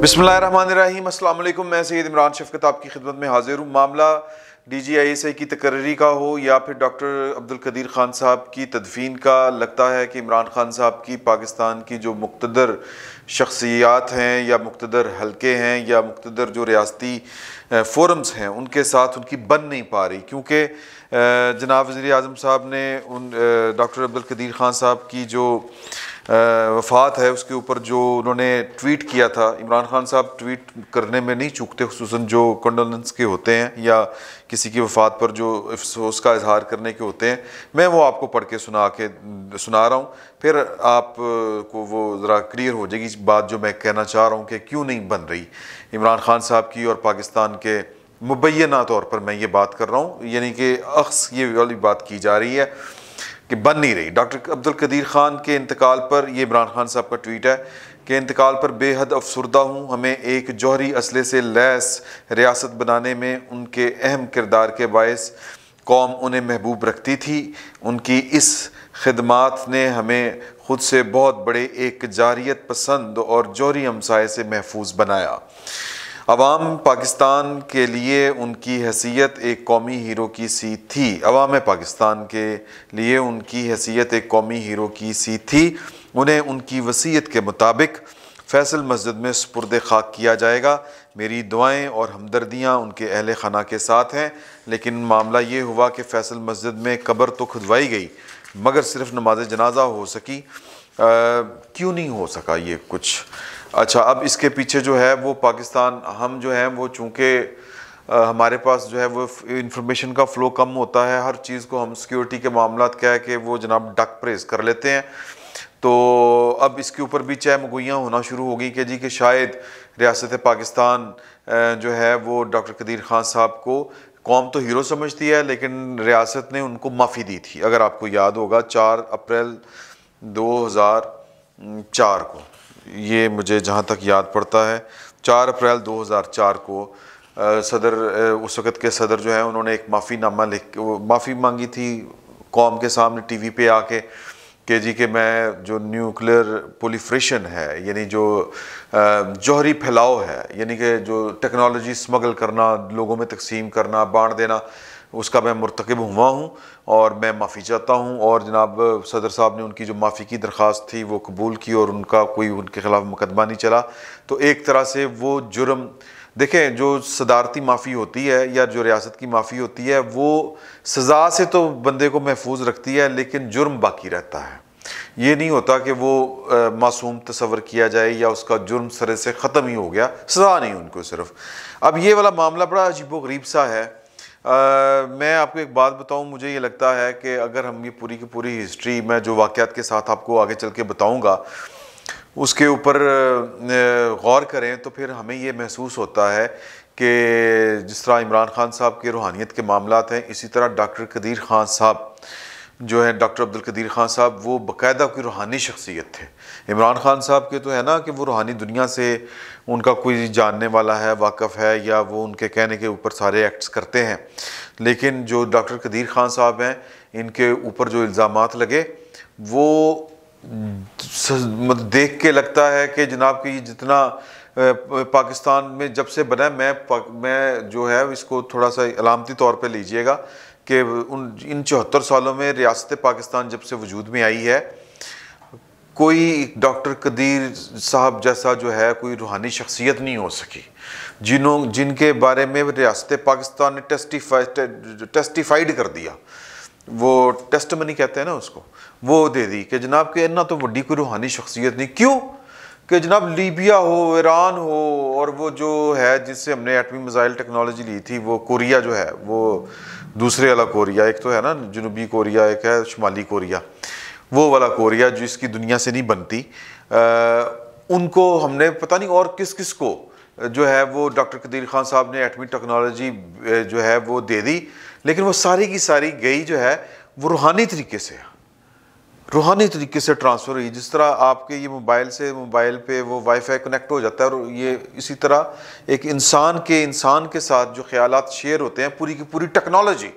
बसमीम अल्लाम मैं सैद इमरान शफकत आपकी खिदमत में हाजिर हूँ मामला D G I S I की तकर्री का हो या फिर डॉक्टर अब्दुल कदीर ख़ान साहब की तदफीन का लगता है कि इमरान ख़ान साहब की पाकिस्तान की जो मुख्तर शख्सियात हैं या मुख्तर हलके हैं या मुख्तर जो रियासती फोरम्स हैं उनके साथ उनकी बन नहीं पा रही क्योंकि जनाब वज़ी अजम साहब ने उन डॉक्टर अब्दुल कदीर ख़ान साहब की जो वफात है उसके ऊपर जो उन्होंने ट्वीट किया था इमरान खान साहब ट्वीट करने में नहीं चूकते खूस जो कंडोलेंस के होते हैं या किसी की वफात पर जो अफसोस का इजहार करने के होते हैं मैं वो आपको पढ़ के सुना के सुना रहा हूँ फिर आप को वो ज़रा क्लियर हो जाएगी बात जो मैं कहना चाह रहा हूँ कि क्यों नहीं बन रही इमरान खान साहब की और पाकिस्तान के मुबैना तौर पर मैं ये बात कर रहा हूँ यानी कि अक्स ये वाली बात की जा रही है कि बन नहीं रही डॉक्टर अब्दुल कदीर ख़ान के इंतकाल पर यह इमरान खान साहब का ट्वीट है कि इंतकाल पर बेहद अफसरदा हूँ हमें एक जौहरी असले से लैस रियासत बनाने में उनके अहम किरदार के बायस कौम उन्हें महबूब रखती थी उनकी इस खदमात ने हमें ख़ुद से बहुत बड़े एक जारियत पसंद और जौहरी हमसाय से महफूज बनाया अवाम पाकिस्तान के लिए उनकी हैसियत एक कौमी हीरो की सी थी अवाम पाकिस्तान के लिए उनकी हैसियत एक कौमी हीरो की सी थी उन्हें उनकी वसीयत के मुताबिक फैसल मस्जिद में सुपुरद खाक किया जाएगा मेरी दुआएं और हमदर्दियाँ उनके अहल खाना के साथ हैं लेकिन मामला ये हुआ कि फैसल मस्जिद में कब्र तो खुदवाई गई मगर सिर्फ नमाज जनाजा हो सकी क्यों नहीं हो सका ये कुछ अच्छा अब इसके पीछे जो है वो पाकिस्तान हम जो है वो चूँकि हमारे पास जो है वो इन्फॉर्मेशन का फ़्लो कम होता है हर चीज़ को हम सिक्योरिटी के मामला क्या है कि वो जनाब डक प्रेस कर लेते हैं तो अब इसके ऊपर भी चाहे मगुयाँ होना शुरू हो गई कि जी कि शायद रियासत पाकिस्तान जो है वो डॉक्टर कदीर खान साहब को कौम तो हीरो समझती है लेकिन रियासत ने उनको माफ़ी दी थी अगर आपको याद होगा चार अप्रैल चार को ये मुझे जहाँ तक याद पड़ता है चार अप्रैल 2004 को सदर उस वक़्त के सदर जो है उन्होंने एक माफ़ीनामा लिख माफ़ी मांगी थी कौम के सामने टीवी पे आके कि जी के मैं जो न्यूक्लियर पोलिफ्रेशन है यानी जो जौहरी फैलाव है यानी कि जो टेक्नोलॉजी स्मगल करना लोगों में तकसीम करना बांट देना उसका मैं मरतकब हुआ हूँ और मैं माफ़ी चाहता हूँ और जनाब सदर साहब ने उनकी जो माफ़ी की दरख्वास्त थी वो कबूल की और उनका कोई उनके ख़िलाफ़ मुकदमा नहीं चला तो एक तरह से वो जुर्म देखें जो सदारती माफ़ी होती है या जो रियासत की माफ़ी होती है वो सज़ा से तो बंदे को महफूज रखती है लेकिन जुर्म बाकी रहता है ये नहीं होता कि वो मासूम तस्वर किया जाए या उसका जुर्म सरे से ख़त्म ही हो गया सज़ा नहीं उनको सिर्फ अब ये वाला मामला बड़ा अजीब व गरीब सा है मैं आपको एक बात बताऊं मुझे ये लगता है कि अगर हम ये पूरी की पूरी हिस्ट्री मैं जो वाक़ात के साथ आपको आगे चल के बताऊँगा उसके ऊपर गौर करें तो फिर हमें ये महसूस होता है कि जिस तरह इमरान खान साहब के रूहानियत के मामला हैं इसी तरह डॉक्टर कदीर खान साहब जो है डॉक्टर अब्दुल कदीर ख़ान साहब वो बाकायदा कोई रूहानी शख्सियत थे इमरान ख़ान साहब के तो है ना कि वो रूहानी दुनिया से उनका कोई जानने वाला है वाकफ़ है या वो उनके कहने के ऊपर सारे एक्ट्स करते हैं लेकिन जो डॉक्टर कदीर ख़ान साहब हैं इनके ऊपर जो इल्ज़ाम लगे वो मतलब देख के लगता है कि जनाब कि जितना पाकिस्तान में जब से बना मैं मैं जो है इसको थोड़ा सा अलामती तौर पर लीजिएगा कि उन इन चौहत्तर सालों में रियासत पाकिस्तान जब से वजूद में आई है कोई डॉक्टर कदीर साहब जैसा जो है कोई रूहानी शख्सियत नहीं हो सकी जिनों जिनके बारे में रियासत पाकिस्तान ने टेस्टिफाइड टेस्टिफाइड कर दिया वो टेस्ट मनी कहते हैं ना उसको वो दे दी कि जनाब के इन्ना तो वीडी कोई रूहानी शख्सियत नहीं क्यों कि जनाब लीबिया हो ईरान हो और वो जो है जिससे हमने एटमी मिज़ाइल टेक्नोलॉजी ली थी वो कोरिया जो है वो दूसरे वाला कोरिया एक तो है ना जनूबी कोरिया एक है शुमाली कोरिया वो वाला कोरिया जिसकी दुनिया से नहीं बनती आ, उनको हमने पता नहीं और किस किस को जो है वो डॉक्टर कदीर खान साहब ने एटमी टेक्नोलॉजी जो है वो दे दी लेकिन वो सारी की सारी गई जो है वो रूहानी तरीके से रूहानी तरीके से ट्रांसफ़र हुई जिस तरह आपके ये मोबाइल से मोबाइल पे वो वाईफाई कनेक्ट हो जाता है और ये इसी तरह एक इंसान के इंसान के साथ जो ख्याल शेयर होते हैं पूरी की पूरी टेक्नोलॉजी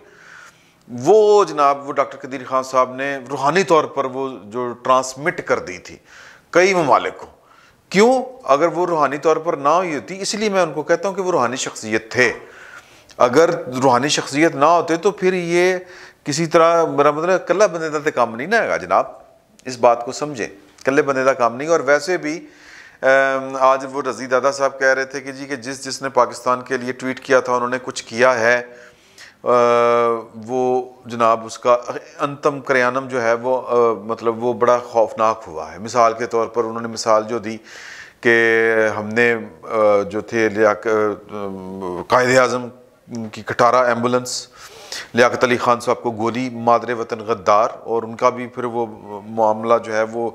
वो जनाब वो डॉक्टर कदीर खान साहब ने रूहानी तौर पर वो जो ट्रांसमिट कर दी थी कई ममालिक को क्यों अगर वो रूहानी तौर पर ना हुई होती इसलिए मैं उनको कहता हूँ कि वो रूहानी शख्सियत थे अगर रूहानी शख्सियत ना होते तो फिर ये किसी तरह मेरा मतलब कला बंदे का तो काम नहीं ना है जनाब इस बात को समझें कल बंदे का काम नहीं और वैसे भी आज वो रजी दादा साहब कह रहे थे कि जी कि जिस जिसने पाकिस्तान के लिए ट्वीट किया था उन्होंने कुछ किया है वो जनाब उसका अंतम करयानम जो है वो मतलब वो बड़ा खौफनाक हुआ है मिसाल के तौर पर उन्होंने मिसाल जो दी कि हमने जो थे कायद अजम की कटारा एम्बुलेंस लियाकत अली ख़ान साहब को गोली मादर वतन गद्दार और उनका भी फिर वो मामला जो है वो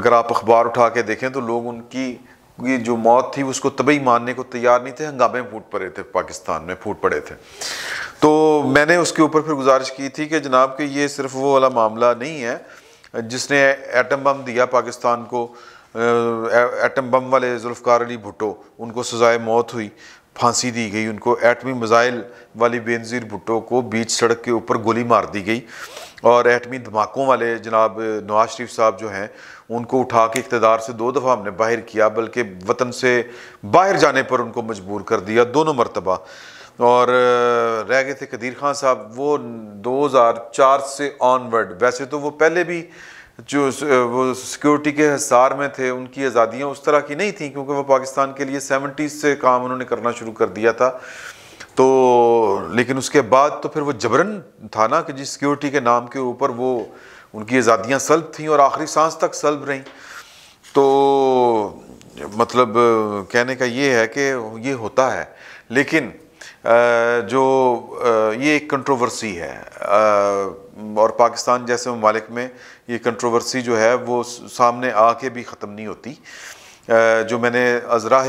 अगर आप अखबार उठा के देखें तो लोग उनकी ये जो मौत थी उसको तभी मानने को तैयार नहीं थे हंगामे फूट पड़े थे पाकिस्तान में फूट पड़े थे तो मैंने उसके ऊपर फिर गुजारिश की थी कि जनाब कि ये सिर्फ वो वाला मामला नहीं है जिसने एटम बम दिया पाकिस्तान को एटम बम वाले जुल्फ़ार अली भुट्टो उनको सज़ाए मौत हुई फांसी दी गई उनको एटमी मिज़ाइल वाली बेनज़ीर भुट्टो को बीच सड़क के ऊपर गोली मार दी गई और एटमी धमाकों वाले जनाब नवाज शरीफ साहब जो हैं उनको उठा के इकतदार से दो दफ़ा हमने बाहर किया बल्कि वतन से बाहर जाने पर उनको मजबूर कर दिया दोनों मरतबा और रह गए थे कदीर खान साहब वो दो हज़ार चार से ऑनवर्ड वैसे तो वो पहले भी जो वो सिक्योरिटी के हिसार में थे उनकी आज़ादियाँ उस तरह की नहीं थी क्योंकि वो पाकिस्तान के लिए सेवेंटीज़ से काम उन्होंने करना शुरू कर दिया था तो लेकिन उसके बाद तो फिर वो जबरन था ना कि जिस सिक्योरिटी के नाम के ऊपर वो उनकी आज़ादियाँ सल्ब थीं और आखिरी सांस तक सल्ब रहीं तो मतलब कहने का ये है कि ये होता है लेकिन जो ये एक कंट्रोवर्सी है और पाकिस्तान जैसे ममालिक में ये कंट्रोवर्सी जो है वो सामने आके भी ख़त्म नहीं होती जो मैंने अजराह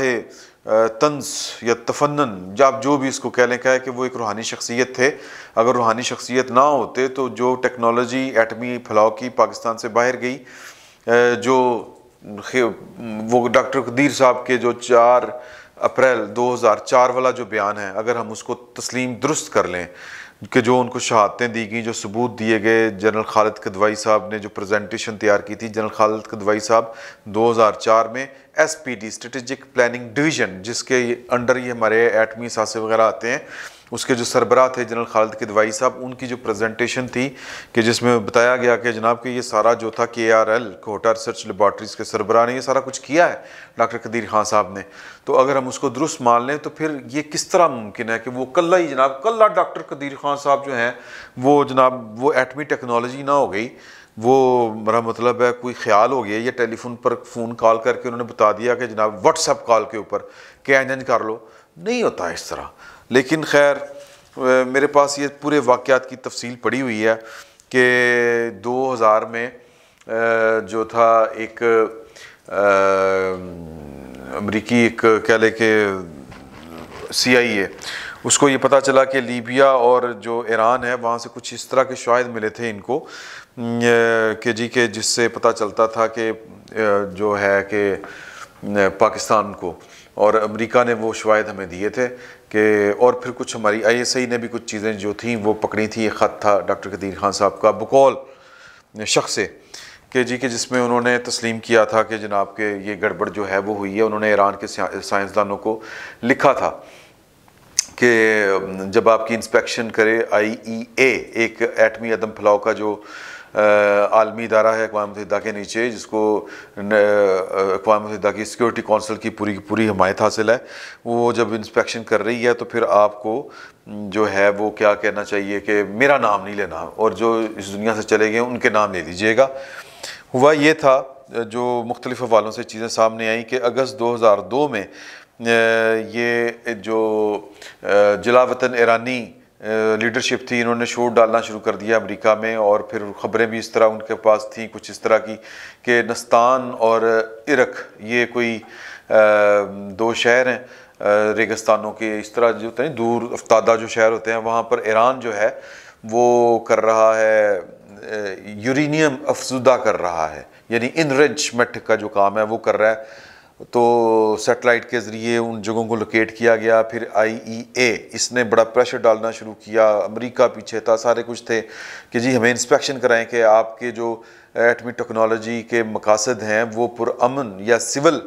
तंस या तफन्न या आप जो भी इसको कह लें कहें कि वो एक रूहानी शख्सियत थे अगर रूहानी शख्सियत ना होते तो जो टेक्नोलॉजी एटमी फैलाव की पाकिस्तान से बाहर गई जो वो डॉक्टर कदीर साहब के जो चार अप्रैल 2004 वाला जो बयान है अगर हम उसको तस्लीम दुरुस्त कर लें कि जो उनको शहादतें दी गई जो सबूत दिए गए जनरल खालिद कदवाई साहब ने जो प्रेजेंटेशन तैयार की थी जनरल खालिद कदवाई साहब 2004 में एसपीडी पी प्लानिंग डिवीज़न जिसके अंडर ये हमारे एटमी सासे वगैरह आते हैं उसके जो सरबरा थे जनरल खालिद के दवाई साहब उनकी जो प्रेजेंटेशन थी कि जिसमें बताया गया कि जनाब कि ये सारा जो था के आर एल कोटा रिसर्च लेबॉर्ट्रीज़ के सरबरा ने ये सारा कुछ किया है डॉक्टर कदीर खान साहब ने तो अगर हम उसको दुरुस्त मान लें तो फिर ये किस तरह मुमकिन है कि वो कल्ला ही जनाब कल्ला डॉक्टर कदीर खान साहब जो हैं वो जनाब वो एटमी टेक्नोलॉजी ना हो गई वो मेरा मतलब है कोई ख्याल हो गया या टेलीफोन पर फ़ोन कॉल करके उन्होंने बता दिया कि जनाब व्हाट्सएप कॉल के ऊपर कि कर लो नहीं होता इस तरह लेकिन खैर मेरे पास ये पूरे वाक़ात की तफसील पड़ी हुई है कि 2000 में जो था एक अमरीकी एक क्या लें कि सी आई ए उसको ये पता चला कि लीबिया और जो ईरान है वहाँ से कुछ इस तरह के शायद मिले थे इनको कि जी के जिससे पता चलता था कि जो है कि पाकिस्तान को और अमेरिका ने वो शवायद हमें दिए थे कि और फिर कुछ हमारी आईएसआई ने भी कुछ चीज़ें जो थी वो पकड़ी थी ये ख़त था डॉक्टर कदीर खान साहब का बकौल शख्स से कि जी के जिसमें उन्होंने तस्लीम किया था कि जनाब के ये गड़बड़ जो है वो हुई है उन्होंने ईरान के साइंसदानों को लिखा था कि जब आपकी इंस्पेक्शन करे आई ई ए एक एटमी अदम फलाव का जो आलमी इदारा है अकवा मतदा के नीचे जिसको अकवा मतदा की सिक्योरिटी कौंसिल की पूरी की पूरी हमायत हासिल है वो जब इंस्पेक्शन कर रही है तो फिर आपको जो है वो क्या कहना चाहिए कि मेरा नाम नहीं लेना और जो इस दुनिया से चले गए उनके नाम ले लीजिएगा हुआ ये था जो मुख्तलिफ हवालों से चीज़ें सामने आई कि अगस्त 2002 में ये जो जिला वतन ईरानी लीडरशिप थी इन्होंने शोर डालना शुरू कर दिया अमेरिका में और फिर ख़बरें भी इस तरह उनके पास थी कुछ इस तरह की कि नस्तान और इरक ये कोई दो शहर हैं रेगिस्तानों के इस तरह जो होते हैं दूर अफ्तादा जो शहर होते हैं वहाँ पर ईरान जो है वो कर रहा है यूरेनियम अफजुदा कर रहा है यानी इनरिच मेट का जो काम है वो कर रहा है तो सेटेलाइट के ज़रिए उन जगहों को लोकेट किया गया फिर आईईए e इसने बड़ा प्रेशर डालना शुरू किया अमेरिका पीछे था सारे कुछ थे कि जी हमें इंस्पेक्शन कराएं कि आपके जो एटमी टेक्नोलॉजी के मकासद हैं वो पुरअमन या सिविल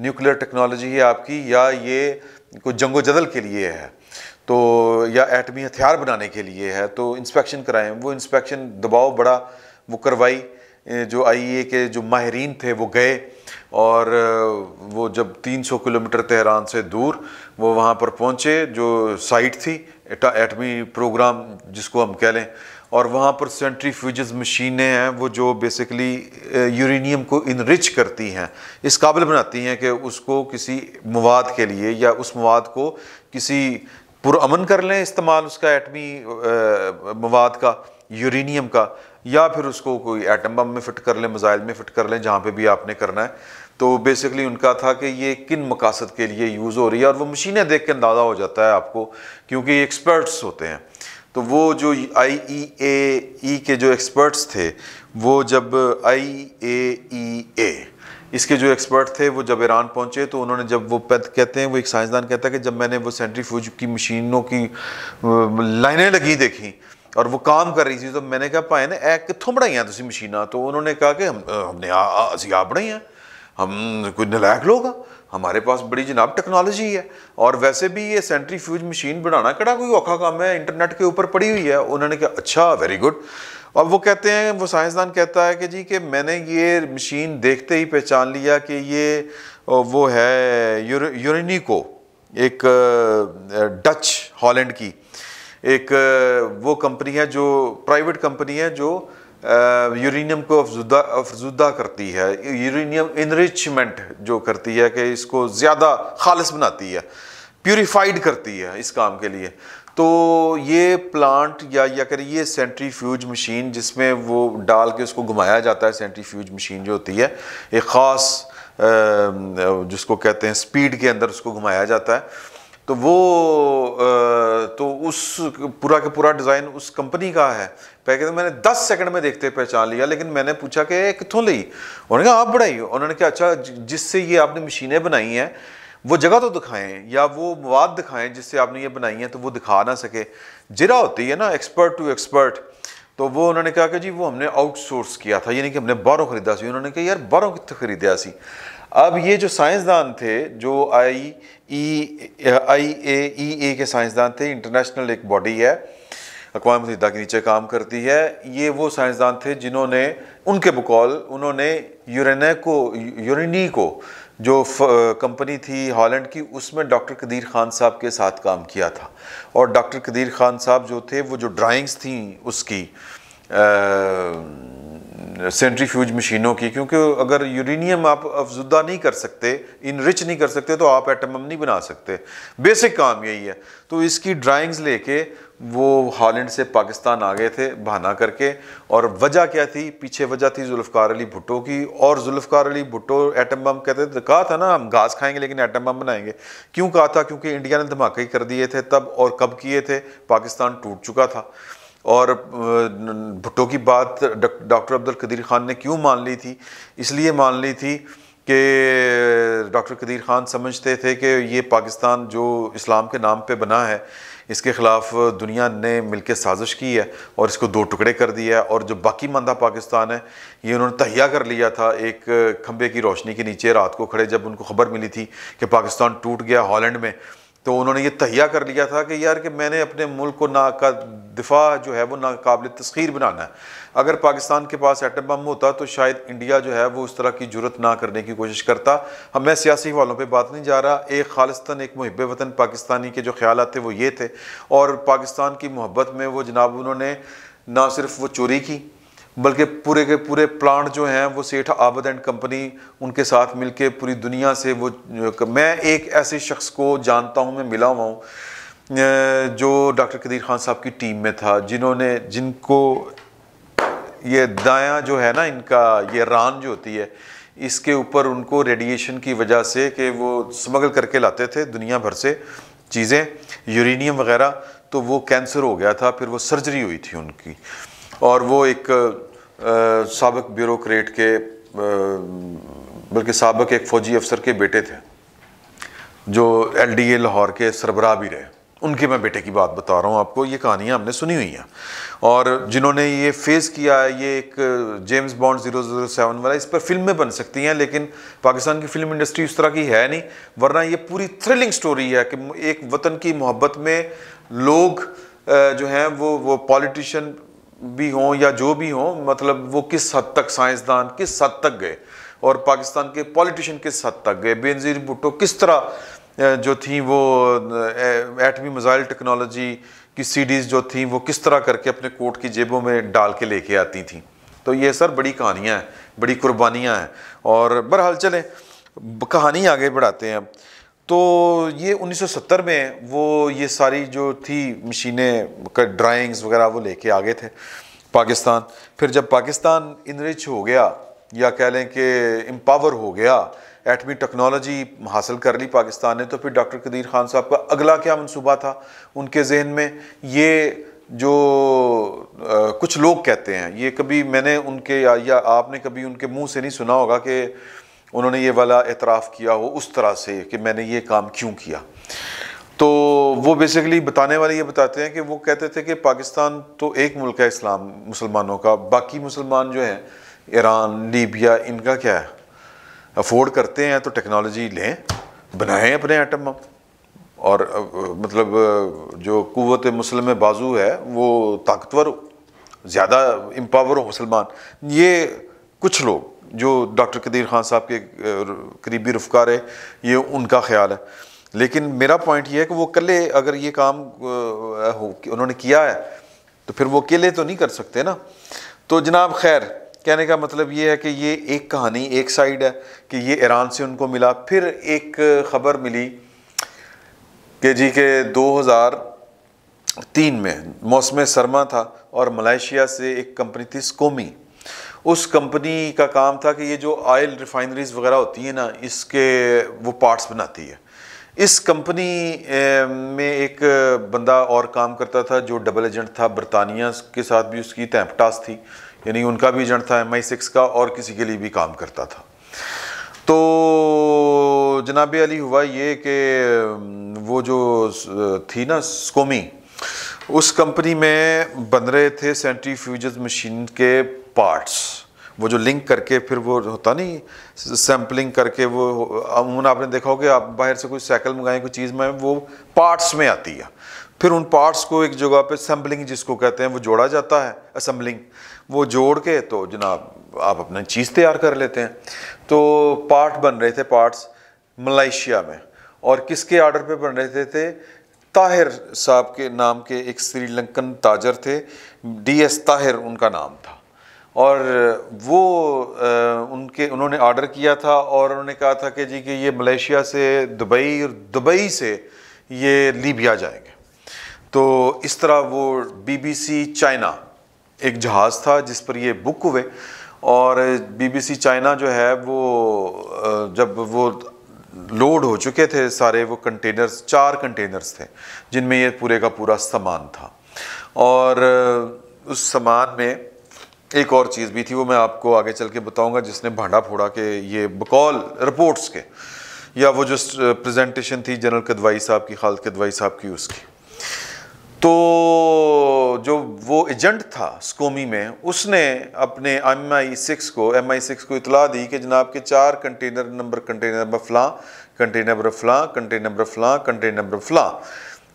न्यूक्लियर टेक्नोलॉजी है आपकी या ये कोई जंगो जदल के लिए है तो या एटमी हथियार बनाने के लिए है तो इंस्पेक्शन कराएँ वो इंस्पेक्शन दबाव बड़ा वो करवाई जो आई e के जो माहरीन थे वो गए और वो जब 300 किलोमीटर तेहरान से दूर वो वहाँ पर पहुँचे जो साइट थी एटमी प्रोग्राम जिसको हम कह लें और वहाँ पर सेंट्री फ्यूज मशीनें हैं वो जो बेसिकली यूरेनियम को इनरिच करती हैं इस काबिल बनाती हैं कि उसको किसी मवाद के लिए या उस मवाद को किसी पुरमन कर लें इस्तेमाल उसका एटमी मवाद का यूरेनियम का या फिर उसको कोई एटम बम में फ़िट कर लें मिज़ाइल में फ़िट कर लें जहाँ पे भी आपने करना है तो बेसिकली उनका था कि ये किन मकासद के लिए यूज़ हो रही है और वो मशीनें देख के अंदाज़ा हो जाता है आपको क्योंकि एक्सपर्ट्स होते हैं तो वो जो आई ई ए ई के जो एक्सपर्ट्स थे वो जब आई ए ई ए इसके जो एक्सपर्ट थे वो जब ईरान पहुंचे तो उन्होंने जब वो पैद कहते हैं वो एक साइंसदान कहता है कि जब मैंने वो सेंट्रीफ्यूज की मशीनों की लाइनें लगी देखी और वो काम कर रही थी तो मैंने कहा भाई ने ए कितों बनाइया तुम मशीन तो उन्होंने कहा कि हम हमने असं आप बनाई हम कोई नलायक लोग हाँ हमारे पास बड़ी जनाब टेक्नोलॉजी है और वैसे भी ये सेंट्री फ्यूज मशीन बनाना कड़ा कोई औखा काम है इंटरनेट के ऊपर पड़ी हुई है उन्होंने कहा अच्छा वेरी गुड अब वो कहते हैं वो साइंसदान कहता है कि जी कि मैंने ये मशीन देखते ही पहचान लिया कि ये वो है यूर, एक डच हॉलैंड की एक वो कंपनी है जो प्राइवेट कंपनी है जो यूरेनियम को अफजुदा अफजुदा करती है यूरेनियम इनरिचमेंट जो करती है कि इसको ज़्यादा खालस बनाती है प्योरीफाइड करती है इस काम के लिए तो ये प्लांट या या करिए ये सेंट्रीफ्यूज मशीन जिसमें वो डाल के उसको घुमाया जाता है सेंट्रीफ्यूज मशीन जो होती है एक ख़ास जिसको कहते हैं स्पीड के अंदर उसको घुमाया जाता है तो वो तो उस पूरा का पूरा डिज़ाइन उस कंपनी का है तो मैंने 10 सेकंड में देखते पहचान लिया लेकिन मैंने पूछा कि कितों ली उन्होंने कहा आप बनाई उन्होंने कहा अच्छा जिससे ये आपने मशीनें बनाई हैं वो जगह तो दिखाएं या वो मवाद दिखाएं जिससे आपने ये बनाई हैं तो वो दिखा ना सके जिरा होती है ना एक्सपर्ट टू एक्सपर्ट तो वो उन्होंने कहा कि जी वो हमने आउटसोर्स किया था यानी कि हमने बारों खरीदा सी उन्होंने कहा यार बारों कितने खरीदा सी अब ये जो साइंसदान थे जो आई ई आई ए ई ए के साइंसदान थे इंटरनेशनल एक बॉडी है अकवा मुतहदा के नीचे काम करती है ये वो साइंसदान थे जिन्होंने उनके बकौल उन्होंने यूरेना को यूरनी को जो कंपनी थी हॉलैंड की उसमें डॉक्टर कदीर ख़ान साहब के साथ काम किया था और डॉक्टर कदीर ख़ान साहब जो थे वो जो ड्राइंग्स थी उसकी आ, सेंट्रीफ्यूज मशीनों की क्योंकि अगर यूरेनियम आप अफजुदा नहीं कर सकते इन रिच नहीं कर सकते तो आप एटम नहीं बना सकते बेसिक काम यही है तो इसकी ड्राइंग्स लेके वो हॉलैंड से पाकिस्तान आ गए थे बहाना करके और वजह क्या थी पीछे वजह थी जुल्फ़ार अली भुट्टो की और जुल्फ़ार अली भुट्टो एटम बम कहते थे कहा था ना हम घास खाएंगे लेकिन एटम बम बनाएंगे क्यों कहा था क्योंकि इंडिया ने धमाके कर दिए थे तब और कब किए थे पाकिस्तान टूट चुका था और भुट्टो की बात डॉक्टर अब्दुल कदीर ख़ान ने क्यों मान ली थी इसलिए मान ली थी कि डॉक्टर कदीर ख़ान समझते थे कि ये पाकिस्तान जो इस्लाम के नाम पे बना है इसके ख़िलाफ़ दुनिया ने मिलकर साजिश की है और इसको दो टुकड़े कर दिया है और जो बाकी मंदा पाकिस्तान है ये उन्होंने तहिया कर लिया था एक खंबे की रोशनी के नीचे रात को खड़े जब उनको खबर मिली थी कि पाकिस्तान टूट गया हॉलैंड में तो उन्होंने ये तहिया कर लिया था कि यार कि मैंने अपने मुल्क को ना का दिफा जो है वो नाकबिल तस्खीर बनाना है अगर पाकिस्तान के पास एटम बम होता तो शायद इंडिया जो है वो उस तरह की जरूरत ना करने की कोशिश करता हम मैं सियासी वालों पर बात नहीं जा रहा एक खालिस्तान एक महब वतन पाकिस्तानी के जो ख्याल थे वो ये थे और पाकिस्तान की मोहब्बत में वो जनाब उन्होंने ना सिर्फ वो चोरी की बल्कि पूरे के पूरे प्लांट जो हैं वो सेठ आबद एंड कंपनी उनके साथ मिलके पूरी दुनिया से वो मैं एक ऐसे शख्स को जानता हूँ मैं मिला हुआ हूँ जो डॉक्टर कदीर खान साहब की टीम में था जिन्होंने जिनको ये दाया जो है ना इनका ये रान जो होती है इसके ऊपर उनको रेडिएशन की वजह से कि वो स्मगल करके लाते थे दुनिया भर से चीज़ें यूरेनियम वगैरह तो वो कैंसर हो गया था फिर वो सर्जरी हुई थी उनकी और वो एक सबक ब्यूरोक्रेट के बल्कि सबक एक फ़ौजी अफसर के बेटे थे जो एल डी ए लाहौर के सरबराह भी रहे उनके मैं बेटे की बात बता रहा हूँ आपको ये कहानियाँ हमने सुनी हुई हैं और जिन्होंने ये फेस किया है ये एक James Bond zero zero seven वाला इस पर फिल्में बन सकती हैं लेकिन पाकिस्तान की फिल्म इंडस्ट्री उस तरह की है नहीं वरना ये पूरी थ्रिलिंग स्टोरी है कि एक वतन की मोहब्बत में लोग जो हैं वो वो पॉलिटिशन भी हों या जो भी हों मतलब वो किस हद तक साइंसदान किस हद तक गए और पाकिस्तान के पॉलिटिशियन किस हद तक गए बेनज़ीर भुट्टो किस तरह जो थी वो एटमी मिज़ाइल टेक्नोलॉजी की सीडीज़ जो थी वो किस तरह करके अपने कोट की जेबों में डाल के लेके आती थी तो ये सर बड़ी कहानियाँ हैं बड़ी कुर्बानियाँ हैं और बहरहाल चलें कहानी आगे बढ़ाते हैं अब तो ये 1970 में वो ये सारी जो थी मशीनें ड्राइंग्स वगैरह वो लेके आ गए थे पाकिस्तान फिर जब पाकिस्तान इनरिच हो गया या कह लें कि एम्पावर हो गया एटमी टेक्नोलॉजी हासिल कर ली पाकिस्तान ने तो फिर डॉक्टर कदीर खान साहब का अगला क्या मनसूबा था उनके जहन में ये जो आ, कुछ लोग कहते हैं ये कभी मैंने उनके या, या आपने कभी उनके मुंह से नहीं सुना होगा कि उन्होंने ये वाला एतराफ़ किया हो उस तरह से कि मैंने ये काम क्यों किया तो वो बेसिकली बताने वाले ये बताते हैं कि वो कहते थे कि पाकिस्तान तो एक मुल्क है इस्लाम मुसलमानों का बाकी मुसलमान जो हैं ईरान लीबिया इनका क्या है अफोर्ड करते हैं तो टेक्नोलॉजी लें बनाएं अपने आइटम और मतलब जो क़वत मुसलम बाजू है वो ताकतवर ज़्यादा एम्पावर हो मुसलमान ये कुछ लोग जो डॉक्टर कदीर खान साहब के करीबी रफ्कार है ये उनका ख्याल है लेकिन मेरा पॉइंट ये है कि वो कले अगर ये काम हो उन्होंने किया है तो फिर वो अकेले तो नहीं कर सकते ना तो जनाब खैर कहने का मतलब ये है कि ये एक कहानी एक साइड है कि ये ईरान से उनको मिला फिर एक ख़बर मिली कि जी के 2003 में मौसम सरमा था और मलेशिया से एक कंपनी थी स्कोमी उस कंपनी का काम था कि ये जो ऑयल रिफाइनरीज वगैरह होती हैं ना इसके वो पार्ट्स बनाती है इस कंपनी में एक बंदा और काम करता था जो डबल एजेंट था बरतानिया के साथ भी उसकी तैपटास थी यानी उनका भी एजेंट था एम आई सिक्स का और किसी के लिए भी काम करता था तो जनाब अली हुआ ये कि वो जो थी ना स्कोमी उस कंपनी में बन रहे थे सेंट्रीफ्यूजस मशीन के पार्ट्स वो जो लिंक करके फिर वो होता नहीं सैम्पलिंग करके वो अमूमन आपने देखा होगा आप बाहर से कोई साइकिल मंगाएं कोई चीज़ में वो पार्ट्स में आती है फिर उन पार्ट्स को एक जगह पे सैम्पलिंग जिसको कहते हैं वो जोड़ा जाता है असम्बलिंग वो जोड़ के तो जनाब आप अपनी चीज़ तैयार कर लेते हैं तो पार्ट बन रहे थे पार्ट्स मलेशिया में और किसके आर्डर पर बन रहे थे, थे ताहिर साहब के नाम के एक श्रीलंकन ताजर थे डी एस ताहिर उनका नाम था और वो आ, उनके उन्होंने ऑर्डर किया था और उन्होंने कहा था कि जी कि ये मलेशिया से दुबई और दुबई से ये लीबिया जाएंगे तो इस तरह वो बीबीसी चाइना एक जहाज़ था जिस पर ये बुक हुए और बीबीसी चाइना जो है वो जब वो लोड हो चुके थे सारे वो कंटेनर्स चार कंटेनर्स थे जिनमें ये पूरे का पूरा सामान था और उस सामान में एक और चीज़ भी थी वो मैं आपको आगे चल के बताऊँगा जिसने भांडा फोड़ा के ये बकौल रिपोर्ट्स के या वो जो प्रेजेंटेशन थी जनरल कदवाई साहब की खालद कदवाई साहब की उसकी तो जो वो एजेंट था स्कोमी में उसने अपने एम आई सिक्स को एम आई सिक्स को इतला दी कि जनाब के चार कंटेनर नंबर कंटेनर नंबर फलां कंटेनर नंबर फलां कंटेनर नंबर फलां कंटेनर नंबर फलां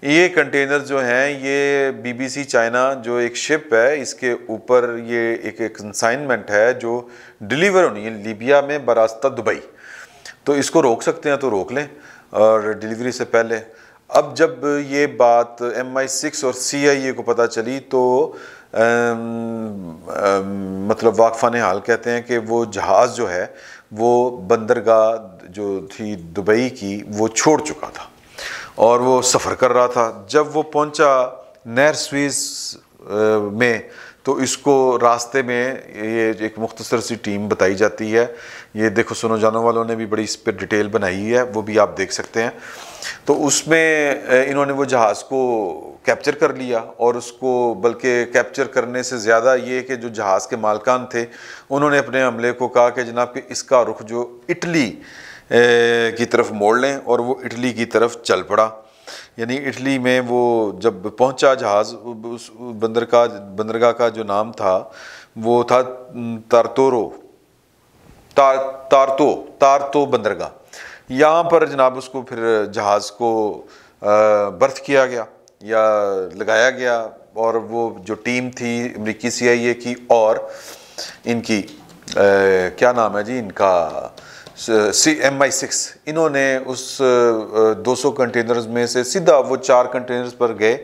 ये कंटेनर जो हैं ये बीबीसी चाइना जो एक शिप है इसके ऊपर ये एक कंसाइनमेंट है जो डिलीवर होनी है लीबिया में बरास्ता दुबई तो इसको रोक सकते हैं तो रोक लें और डिलीवरी से पहले अब जब ये बात एम आई सिक्स और सी आई ए को पता चली तो आम, आम, मतलब वाकफान हाल कहते हैं कि वो जहाज़ जो है वो बंदरगाह जो थी दुबई की वो छोड़ चुका था और वो सफ़र कर रहा था जब वो पहुंचा नहर स्वीस में तो इसको रास्ते में ये एक मुख्तसर सी टीम बताई जाती है ये देखो सुनो जानो वालों ने भी बड़ी इस पर डिटेल बनाई है वो भी आप देख सकते हैं तो उसमें इन्होंने वो जहाज़ को कैप्चर कर लिया और उसको बल्कि कैप्चर करने से ज़्यादा ये कि जो जहाज़ के मालकान थे उन्होंने अपने हमले को कहा कि जनाब कि इसका रुख जो इटली की तरफ मोड़ लें और वो इटली की तरफ चल पड़ा यानी इटली में वो जब पहुंचा जहाज़ उस बंदर का बंदरगाह का जो नाम था वो था तारतोरो तार तारतो तारतो बंदरगाह यहाँ पर जनाब उसको फिर जहाज़ को बर्थ किया गया या लगाया गया और वो जो टीम थी अमरीकी सी आई ए की और इनकी आ, क्या नाम है जी इनका सी एम आई सिक्स इन्होंने उस दो सौ कंटेनर्स में से सीधा वो चार कंटेनर्स पर गए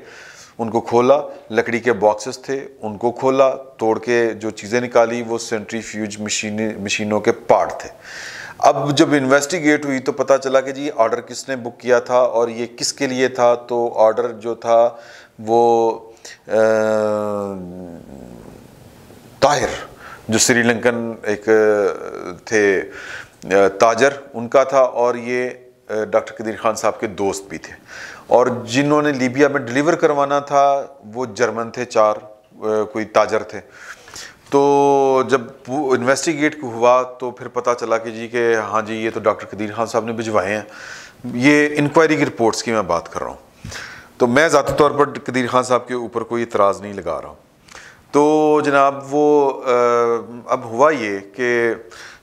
उनको खोला लकड़ी के बॉक्सेस थे उनको खोला तोड़ के जो चीज़ें निकाली वो सेंट्री फ्यूज मशीन मशीनों के पार्ट थे अब जब इन्वेस्टिगेट हुई तो पता चला कि जी ऑर्डर किसने बुक किया था और ये किसके लिए था तो ऑर्डर जो था वो ताहिर जो श्रीलंकन एक थे ताजर उनका था और ये डॉक्टर कदीर खान साहब के दोस्त भी थे और जिन्होंने लीबिया में डिलीवर करवाना था वो जर्मन थे चार कोई ताजर थे तो जब इन्वेस्टिगेट हुआ तो फिर पता चला कि जी के हाँ जी ये तो डॉक्टर कदीर खान साहब ने भिजवाए हैं ये इंक्वायरी की रिपोर्ट्स की मैं बात कर रहा हूँ तो मैं ज़्यादा तौर पर कदीर खान साहब के ऊपर कोई इतराज़ नहीं लगा रहा हूँ तो जनाब वो अब हुआ ये कि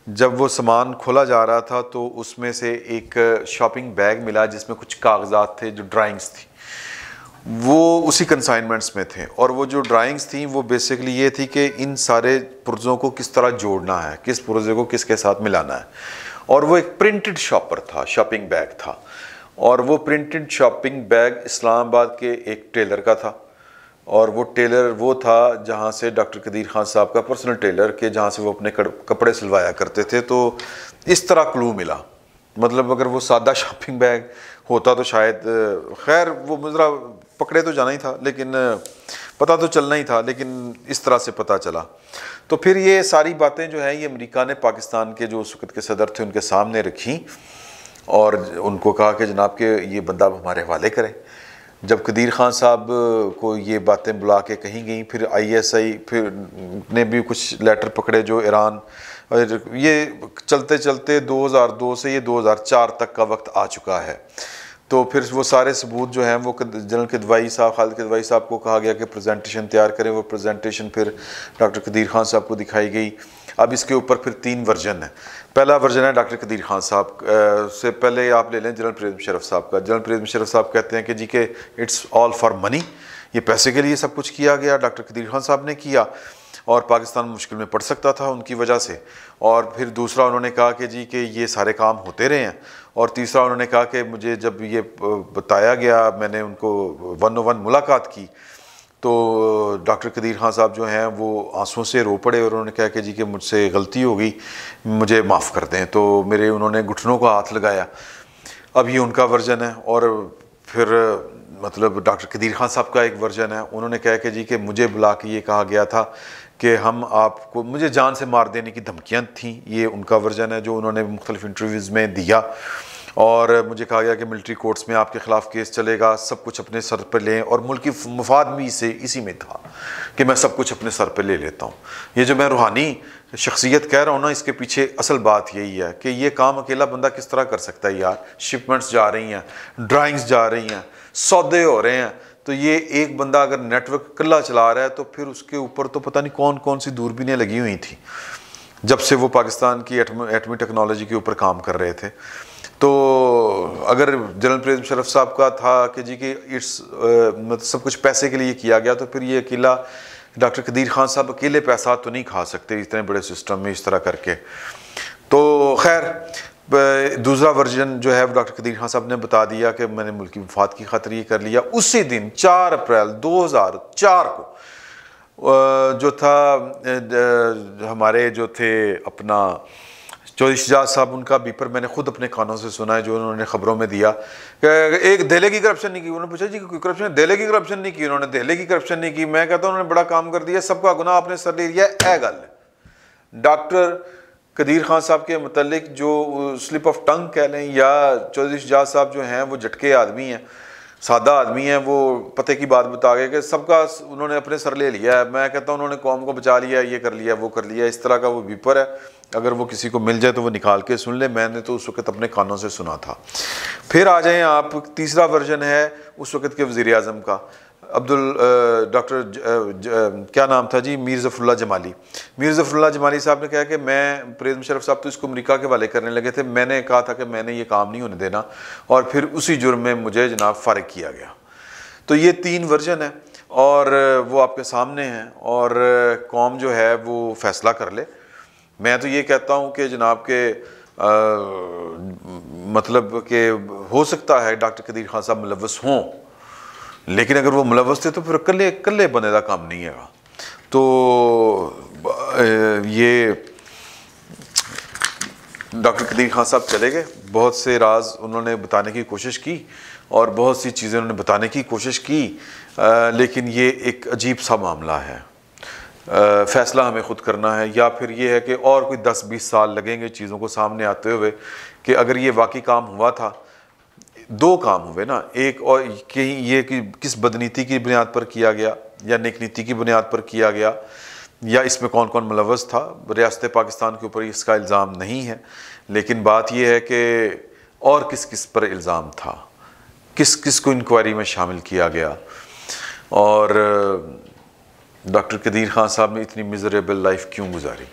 जब वो सामान खोला जा रहा था तो उसमें से एक शॉपिंग बैग मिला जिसमें कुछ कागजात थे जो ड्राइंग्स थी वो उसी कंसाइनमेंट्स में थे और वो जो ड्राइंग्स थी वो बेसिकली ये थी कि इन सारे पुर्ज़ों को किस तरह जोड़ना है किस पुर्ज़े को किसके साथ मिलाना है और वो एक प्रिंटेड शॉपर था शॉपिंग बैग था और वो प्रिंटेड शॉपिंग बैग इस्लामाबाद के एक टेलर का था और वो टेलर वो था जहाँ से डॉक्टर कदीर खान साहब का पर्सनल टेलर के जहाँ से वो अपने कपड़े सिलवाया करते थे तो इस तरह क्लू मिला मतलब अगर वो सादा शॉपिंग बैग होता तो शायद खैर वो मुजरा पकड़े तो जाना ही था लेकिन पता तो चलना ही था लेकिन इस तरह से पता चला तो फिर ये सारी बातें जो हैं ये अमेरिका ने पाकिस्तान के जो उस वक्त के सदर थे उनके सामने रखी और उनको कहा कि जनाब के ये बंदा हमारे हवाले करें जब कदीर खान साहब को ये बातें बुला के कहीं गई फिर आईएसआई फिर ने भी कुछ लेटर पकड़े जो ईरान और ये चलते चलते 2002 से ये 2004 तक का वक्त आ चुका है तो फिर वो सारे सबूत जो हैं वो जनरल किदवाई साहब खालिद किदवाई साहब को कहा गया कि प्रेजेंटेशन तैयार करें वो प्रेजेंटेशन फिर डॉक्टर कदीर खान साहब को दिखाई गई अब इसके ऊपर फिर तीन वर्जन है पहला वर्जन है डॉक्टर कदीर खान साहब से पहले आप ले लें जनरल प्रेम शरफ साहब का जनरल प्रेम शरफ साहब कहते हैं कि जी के इट्स ऑल फॉर मनी ये पैसे के लिए सब कुछ किया गया डॉक्टर कदीर खान साहब ने किया और पाकिस्तान मुश्किल में पड़ सकता था उनकी वजह से और फिर दूसरा उन्होंने कहा कि जी कि ये सारे काम होते रहे हैं और तीसरा उन्होंने कहा कि मुझे जब ये बताया गया मैंने उनको वन वन मुलाकात की तो डॉक्टर कदीर खान साहब जो हैं वो आंसुओं से रो पड़े और उन्होंने कहा कि जी कि मुझसे गलती हो गई मुझे माफ़ कर दें तो मेरे उन्होंने घुटनों का हाथ लगाया अब ये उनका वर्जन है और फिर मतलब डॉक्टर कदीर खान साहब का एक वर्जन है उन्होंने कहा कि जी कि मुझे बुला के ये कहा गया था कि हम आपको मुझे जान से मार देने की धमकियाँ थीं ये उनका वर्जन है जो उन्होंने मुख्तलिफ इंटरव्यूज़ में दिया और मुझे कहा गया कि मिलिट्री कोर्ट्स में आपके ख़िलाफ़ केस चलेगा सब कुछ अपने सर पर लें और मुल्क की मफाद भी इसे इसी में था कि मैं सब कुछ अपने सर पर ले लेता हूँ ये जो मैं रूहानी शख्सियत कह रहा हूँ ना इसके पीछे असल बात यही है कि ये काम अकेला बंदा किस तरह कर सकता है यार शिपमेंट्स जा रही हैं ड्राइंग्स जा रही हैं सौदे हो रहे हैं तो ये एक बंदा अगर नेटवर्क कल्ला चला रहा है तो फिर उसके ऊपर तो पता नहीं कौन कौन सी दूरबीनें लगी हुई थी जब से वो पाकिस्तान की एटमी एटमी टेक्नोलॉजी के ऊपर काम कर रहे थे तो अगर जनरल प्रेम शरफ साहब का था कि जी कि इट्स मतलब सब कुछ पैसे के लिए किया गया तो फिर ये अकेला डॉक्टर कदीर खान साहब अकेले पैसा तो नहीं खा सकते इतने बड़े सिस्टम में इस तरह करके तो खैर दूसरा वर्जन जो है डॉक्टर कदीर खान साहब ने बता दिया कि मैंने मुल्क मफाद की खातर ये कर लिया उसी दिन चार अप्रैल दो हज़ार चार को जो था हमारे जो थे अपना चौधरी शिजाज साहब उनका बीपर मैंने खुद अपने कानों से सुना है जो उन्होंने खबरों में दिया एक दहले की करप्शन नहीं की उन्होंने पूछा जी कोई करप्शन दहले की करप्शन नहीं की उन्होंने दहले की करप्शन नहीं की मैं कहता हूँ उन्होंने बड़ा काम कर दिया सबका गुना आपने सर ले लिया ए गल डॉक्टर कदीर खान साहब के मतलब जो स्लिप ऑफ टंग कह लें या चौधरी शजाज साहब जो हैं वो झटके आदमी हैं सादा आदमी हैं वो पते की बात बता गए कि सबका उन्होंने अपने सर ले लिया है मैं कहता हूँ उन्होंने कौम को बचा लिया ये कर लिया वो कर लिया इस तरह का वो बीपर है अगर वो किसी को मिल जाए तो वो निकाल के सुन ले मैंने तो उस वक्त अपने कानों से सुना था फिर आ जाएँ आप तीसरा वर्जन है उस वक्त के वज़ी अजम का अब्दुल डॉक्टर क्या नाम था जी मीर ज़फ़रुल्ला जमाली मीर ज़फ़रुल्ला जमाली साहब ने कहा कि मैं प्रेम शरफ साहब तो इसको अमरीका के वाले करने लगे थे मैंने कहा था कि मैंने ये काम नहीं होने देना और फिर उसी जुर्म में मुझे जनाब फ़ारग किया गया तो ये तीन वर्जन है और वो आपके सामने हैं और कौम जो है वो फ़ैसला कर ले मैं तो ये कहता हूँ कि जनाब के आ, मतलब के हो सकता है डॉक्टर कदीर खान साहब मुलवस हों लेकिन अगर वो मुलवस थे तो फिर कल्ले कल्ले बने का काम नहीं है तो ये डॉक्टर कदीर खान साहब चले गए बहुत से राज उन्होंने बताने की कोशिश की और बहुत सी चीज़ें उन्होंने बताने की कोशिश की आ, लेकिन ये एक अजीब सा मामला है आ, फैसला हमें ख़ुद करना है या फिर ये है कि और कोई 10-20 साल लगेंगे चीज़ों को सामने आते हुए कि अगर ये वाकई काम हुआ था दो काम हुए ना एक और कहीं ये कि किस बदनीति की बुनियाद पर किया गया या नेक नीति की बुनियाद पर किया गया या इसमें कौन कौन मुलवस था रियासत पाकिस्तान के ऊपर इसका इल्ज़ाम नहीं है लेकिन बात यह है कि और किस किस पर इल्ज़ाम था किस किस को इंक्वायरी में शामिल किया गया और डॉक्टर कदीर खान साहब ने इतनी मिजरेबल लाइफ क्यों गुजारी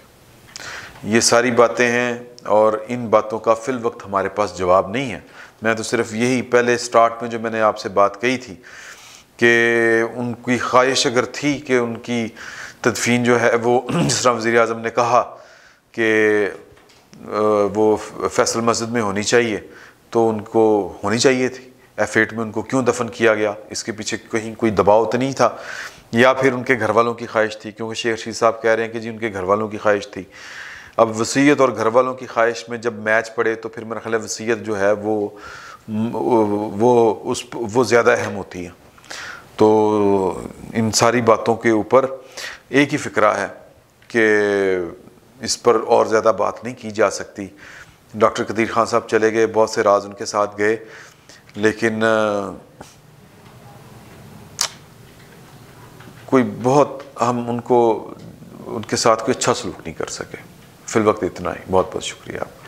ये सारी बातें हैं और इन बातों का फिल वक्त हमारे पास जवाब नहीं है मैं तो सिर्फ यही पहले स्टार्ट में जो मैंने आपसे बात कही थी कि उनकी ख्वाहिश अगर थी कि उनकी तदफीन जो है वो जिस तरह वज़ी अजम ने कहा कि वो फैसल मस्जिद में होनी चाहिए तो उनको होनी चाहिए थी एफेट में उनको क्यों दफन किया गया इसके पीछे कहीं कोई दबाव तो नहीं था या फिर उनके घर वालों की ख्वाहिश थी क्योंकि शेख रशीद साहब कह रहे हैं कि जी उनके घर वालों की ख्वाहिश थी अब वसीयत और घर वालों की ख्वाहिश में जब मैच पड़े तो फिर मेरा ख्याल है वसीयत जो है वो वो उस वो ज़्यादा अहम होती है तो इन सारी बातों के ऊपर एक ही फिक्रा है कि इस पर और ज़्यादा बात नहीं की जा सकती डॉक्टर कदीर खान साहब चले गए बहुत से राज उनके साथ गए लेकिन कोई बहुत हम उनको उनके साथ कोई अच्छा सलूक नहीं कर सके फिल वक्त इतना ही बहुत बहुत शुक्रिया आपका